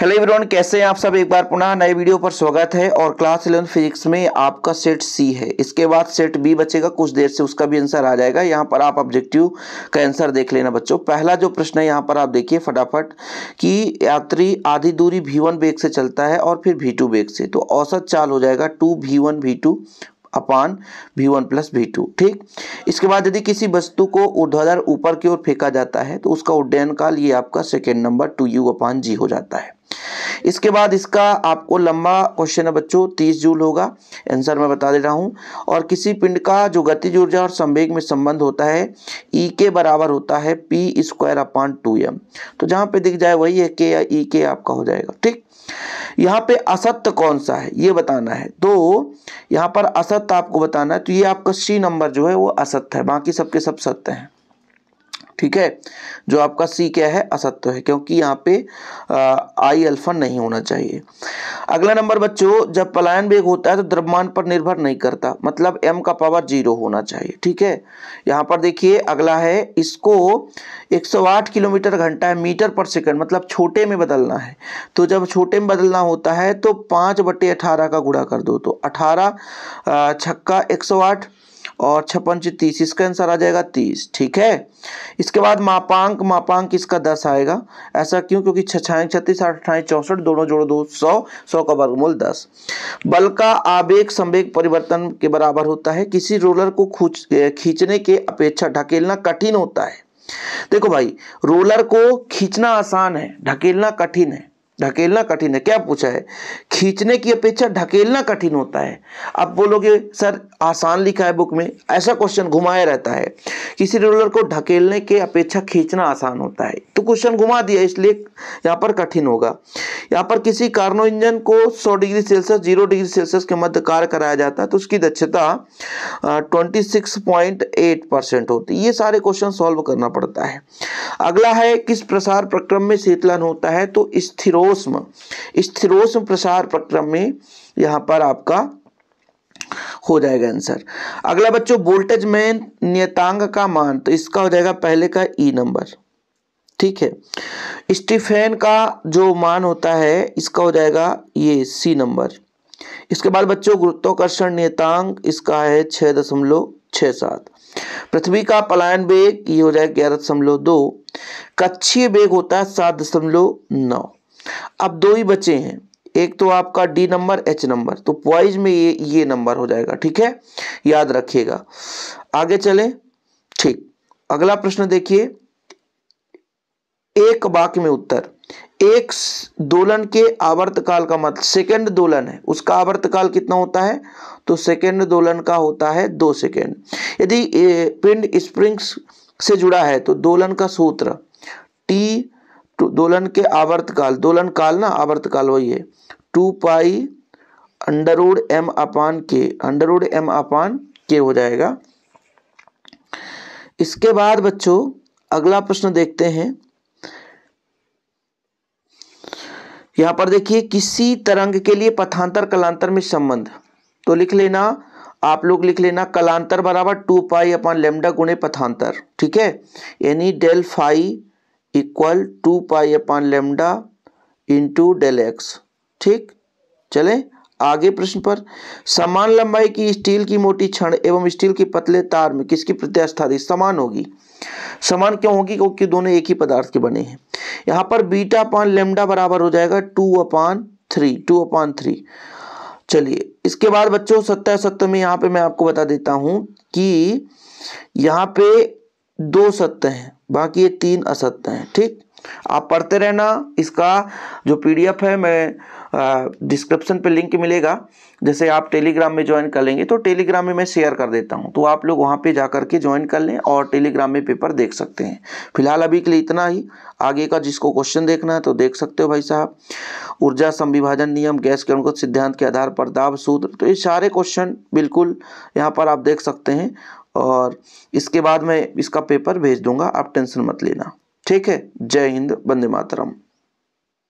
hello everyone कैसे हैं आप सब एक बार पुनः नए वीडियो पर स्वागत है और क्लास इलेवन फिजिक्स में आपका सेट सी है इसके बाद सेट बी बचेगा कुछ देर से उसका भी आंसर आ जाएगा यहाँ पर आप ऑब्जेक्टिव का आंसर देख लेना बच्चों पहला जो प्रश्न है यहाँ पर आप देखिए फटाफट कि यात्री आधी दूरी भी वन बेग से चलता है और फिर टू बेग से तो औसत चाल हो जाएगा टू वी वन अपान भी वन प्लस भी टू ठीक इसके बाद यदि किसी वस्तु को ऊर्ध्वाधर ऊपर की ओर फेंका जाता है तो उसका उड्डयन काल ये आपका second number two u upon g हो जाता है इसके बाद इसका आपको लंबा क्वेश्चन है बच्चों तीस जूल होगा आंसर मैं बता दे रहा हूँ और किसी पिंड का जो गतिज ऊर्जा और संवेग में संबंध होता है ई e के बराबर होता है P square upon two M तो जहाँ पे दिख जाए वही है के या ई e के आपका हो जाएगा ठीक यहाँ पे असत्य कौन सा है ये बताना है तो यहाँ पर असत्य आपको बताना है तो ये आपका सी नंबर जो है वो असत्य है बाकी सबके सब सत्य हैं ठीक है जो आपका सी क्या है असत्य है क्योंकि यहाँ पे आई अल्फा नहीं होना चाहिए अगला नंबर बच्चों जब पलायन वेग होता है तो द्रव्यमान पर निर्भर नहीं करता मतलब एम का पावर जीरो होना चाहिए ठीक है यहाँ पर देखिए अगला है इसको 108 किलोमीटर घंटा है मीटर पर सेकंड मतलब छोटे में बदलना है तो जब छोटे में बदलना होता है तो पाँच बटे का गुड़ा कर दो तो अठारह छक्का एक और छप्पन ची तीस इसका आंसर आ जाएगा तीस ठीक है इसके बाद मापांक मापांक इसका दस आएगा ऐसा क्यों क्योंकि छाएं छत्तीस आठ अठाई चौसठ दोनों जोड़ो दो सौ सौ का वर्गमूल दस बल का आवेग संवेग परिवर्तन के बराबर होता है किसी रोलर को खींचने के अपेक्षा ढकेलना कठिन होता है देखो भाई रोलर को खींचना आसान है ढकेलना कठिन है ढकेलना कठिन है क्या पूछा है खींचने की अपेक्षा ढकेलना कठिन होता है अब बोलोगे सर आसान लिखा है बुक में ऐसा क्वेश्चन घुमाया रहता है किसी रोलर को ढकेलने के अपेक्षा खींचना आसान होता है तो क्वेश्चन घुमा दिया इसलिए यहाँ पर कठिन होगा यहाँ पर किसी कार्नो इंजन को 100 degree Celsius zero degree Celsius के मध्य कार्य कराया जाता है तो उसकी दक्षता ट्वेंटी परसेंट होती है ये सारे क्वेश्चन सॉल्व करना पड़ता है अगला है किस प्रसार प्रक्रम में शीतलन होता है तो स्थिरो स्थिरोष्म स्थिरोष्म प्रसार प्रक्रम में यहाँ पर आपका हो जाएगा आंसर अगला बच्चों वोल्टेज में नियतांग का मान तो इसका हो जाएगा पहले का ई e नंबर ठीक है स्टीफेन का जो मान होता है इसका हो जाएगा ये सी नंबर इसके बाद बच्चों गुरुत्वाकर्षण नियतांक इसका है छः दशमलव छः सात पृथ्वी का पलायन वेग ये हो जाएगा ग्यारह दशमलव दो कक्षीय वेग होता है सात दशमलव नौ अब दो ही बचे हैं एक तो आपका डी नंबर एच नंबर तो प्वाइज में ये ये नंबर हो जाएगा ठीक है याद रखिएगा आगे चलें ठीक अगला प्रश्न देखिए एक वाक्य में उत्तर एक दोलन के आवर्तकाल का मतलब सेकेंड दोलन है उसका आवर्तकाल कितना होता है तो सेकेंड दोलन का होता है दो सेकेंड यदि पिंड स्प्रिंग्स से जुड़ा है तो दोलन का सूत्र टी दोलन के आवर्तकाल दोलन काल ना आवर्तकाल वही है two pi under root m upon k under root m upon के हो जाएगा इसके बाद बच्चों अगला प्रश्न देखते हैं यहां पर देखिए किसी तरंग के लिए पथांतर कलांतर में संबंध तो लिख लेना आप लोग लिख लेना कलांतर बराबर टू पाई अपान लेमडा गुणे पथांतर ठीक है यानी del phi equal to pi upon lambda into del x ठीक चले आगे प्रश्न पर समान लंबाई की स्टील की मोटी क्षण एवं स्टील की पतले तार में किसकी दी समान होगी समान क्यों होगी क्योंकि दोनों एक ही पदार्थ के बने हैं यहाँ पर बीटा अपान लेमडा बराबर हो जाएगा two upon three two upon three चलिए इसके बाद बच्चों सत्य सत्य में यहाँ पे मैं आपको बता देता हूं कि यहाँ पे दो सत्य हैं बाकी ये तीन असत्य हैं ठीक आप पढ़ते रहना इसका जो पीडीएफ है मैं डिस्क्रिप्शन पे लिंक मिलेगा जैसे आप टेलीग्राम में ज्वाइन कर लेंगे तो टेलीग्राम में मैं शेयर कर देता हूँ तो आप लोग वहाँ पे जा कर के ज्वाइन कर लें और टेलीग्राम में पेपर देख सकते हैं फिलहाल अभी के लिए इतना ही आगे का जिसको क्वेश्चन देखना है तो देख सकते हो भाई साहब ऊर्जा संविभाजन नियम गैस के अनुगत सिद्धांत के आधार पर दाब सूत्र तो ये सारे क्वेश्चन बिल्कुल यहाँ पर आप देख सकते हैं और इसके बाद मैं इसका पेपर भेज दूँगा आप टेंसन मत लेना ठीक है जय हिंद वंदे मातरम